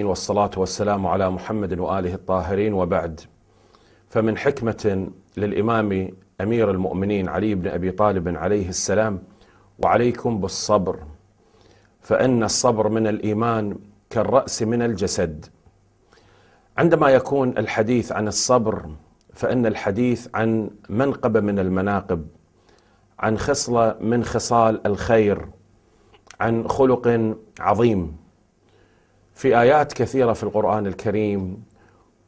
والصلاة والسلام على محمد وآله الطاهرين وبعد فمن حكمة للإمام أمير المؤمنين علي بن أبي طالب عليه السلام وعليكم بالصبر فإن الصبر من الإيمان كالرأس من الجسد عندما يكون الحديث عن الصبر فإن الحديث عن منقبة من المناقب عن خصلة من خصال الخير عن خلق عظيم في آيات كثيرة في القرآن الكريم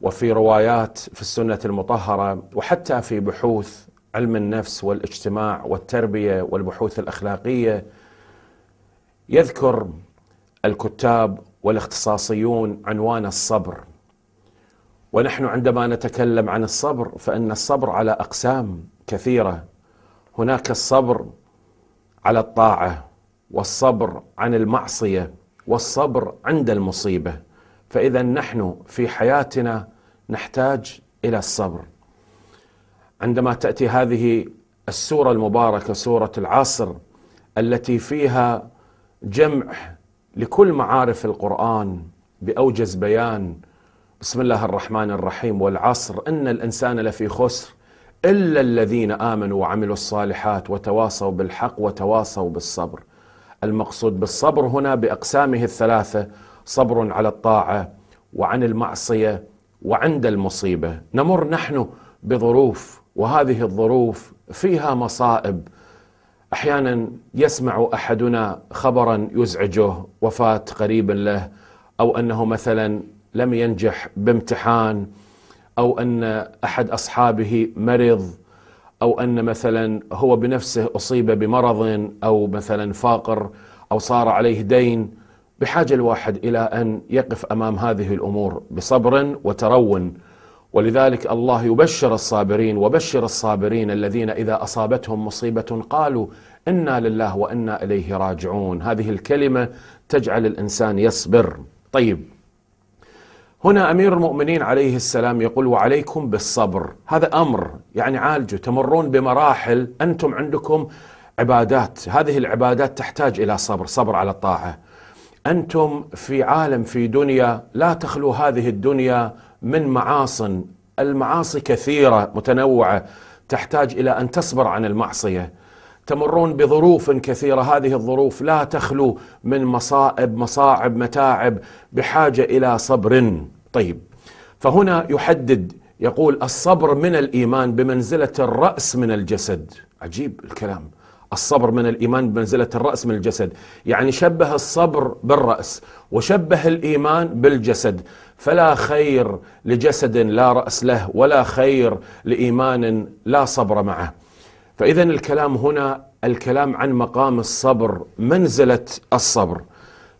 وفي روايات في السنة المطهرة وحتى في بحوث علم النفس والاجتماع والتربية والبحوث الأخلاقية يذكر الكتاب والاختصاصيون عنوان الصبر ونحن عندما نتكلم عن الصبر فإن الصبر على أقسام كثيرة هناك الصبر على الطاعة والصبر عن المعصية والصبر عند المصيبه فاذا نحن في حياتنا نحتاج الى الصبر عندما تاتي هذه السوره المباركه سوره العصر التي فيها جمع لكل معارف القران باوجز بيان بسم الله الرحمن الرحيم والعصر ان الانسان لفي خسر الا الذين امنوا وعملوا الصالحات وتواصوا بالحق وتواصوا بالصبر المقصود بالصبر هنا باقسامه الثلاثه صبر على الطاعه وعن المعصيه وعند المصيبه نمر نحن بظروف وهذه الظروف فيها مصائب احيانا يسمع احدنا خبرا يزعجه وفاه قريب له او انه مثلا لم ينجح بامتحان او ان احد اصحابه مرض أو أن مثلا هو بنفسه أصيب بمرض أو مثلا فاقر أو صار عليه دين بحاجة الواحد إلى أن يقف أمام هذه الأمور بصبر وترون ولذلك الله يبشر الصابرين وبشر الصابرين الذين إذا أصابتهم مصيبة قالوا إنا لله وإنا إليه راجعون هذه الكلمة تجعل الإنسان يصبر طيب هنا أمير المؤمنين عليه السلام يقول وعليكم بالصبر هذا أمر يعني عالجوا تمرون بمراحل أنتم عندكم عبادات هذه العبادات تحتاج إلى صبر صبر على الطاعة أنتم في عالم في دنيا لا تخلو هذه الدنيا من معاصٍ المعاصي كثيرة متنوعة تحتاج إلى أن تصبر عن المعصية تمرون بظروف كثيرة هذه الظروف لا تخلو من مصائب مصاعب متاعب بحاجة إلى صبر طيب فهنا يحدد يقول الصبر من الإيمان بمنزلة الرأس من الجسد عجيب الكلام الصبر من الإيمان بمنزلة الرأس من الجسد يعني شبه الصبر بالرأس وشبه الإيمان بالجسد فلا خير لجسد لا رأس له ولا خير لإيمان لا صبر معه فإذا الكلام هنا الكلام عن مقام الصبر منزلة الصبر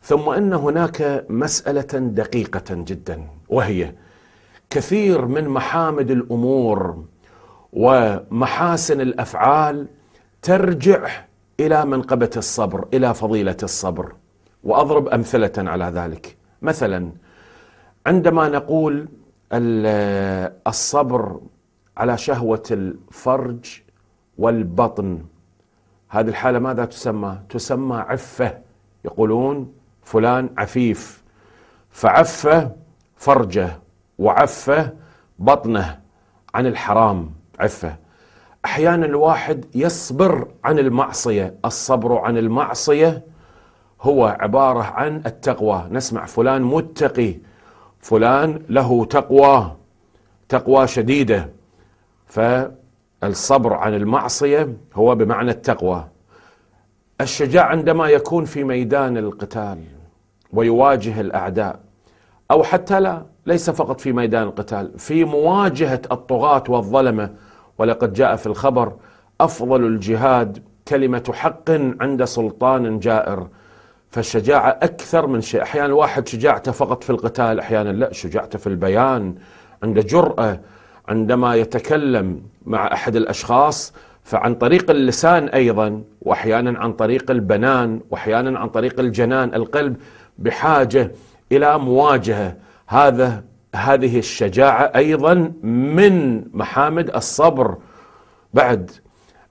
ثم ان هناك مساله دقيقه جدا وهي كثير من محامد الامور ومحاسن الافعال ترجع الى منقبه الصبر الى فضيله الصبر واضرب امثله على ذلك مثلا عندما نقول الصبر على شهوه الفرج والبطن هذه الحاله ماذا تسمى تسمى عفه يقولون فلان عفيف فعف فرجه وعف بطنه عن الحرام عفه احيانا الواحد يصبر عن المعصيه الصبر عن المعصيه هو عباره عن التقوى نسمع فلان متقي فلان له تقوى تقوى شديده فالصبر عن المعصيه هو بمعنى التقوى الشجاع عندما يكون في ميدان القتال ويواجه الأعداء أو حتى لا ليس فقط في ميدان القتال في مواجهة الطغاة والظلمة ولقد جاء في الخبر أفضل الجهاد كلمة حق عند سلطان جائر فالشجاعة أكثر من شيء أحيانا الواحد شجاعته فقط في القتال أحيانا لا شجاعته في البيان عنده جرأة عندما يتكلم مع أحد الأشخاص فعن طريق اللسان أيضا وأحيانا عن طريق البنان وأحيانا عن طريق الجنان القلب بحاجه الى مواجهه هذا هذه الشجاعه ايضا من محامد الصبر بعد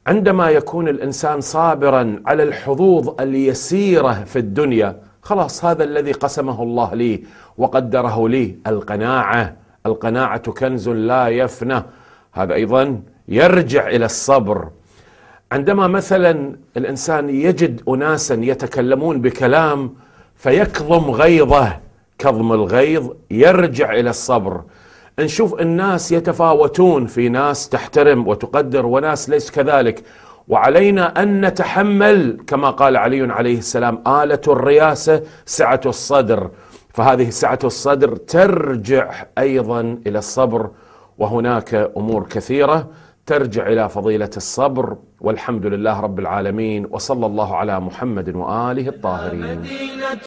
عندما يكون الانسان صابرا على الحظوظ اليسيره في الدنيا خلاص هذا الذي قسمه الله لي وقدره لي القناعه القناعه كنز لا يفنى هذا ايضا يرجع الى الصبر عندما مثلا الانسان يجد اناسا يتكلمون بكلام فيكظم غيظه كظم الغيظ يرجع إلى الصبر نشوف الناس يتفاوتون في ناس تحترم وتقدر وناس ليس كذلك وعلينا أن نتحمل كما قال علي عليه السلام آلة الرياسة سعة الصدر فهذه سعة الصدر ترجع أيضا إلى الصبر وهناك أمور كثيرة ترجع إلى فضيلة الصبر والحمد لله رب العالمين وصلى الله على محمد وآله الطاهرين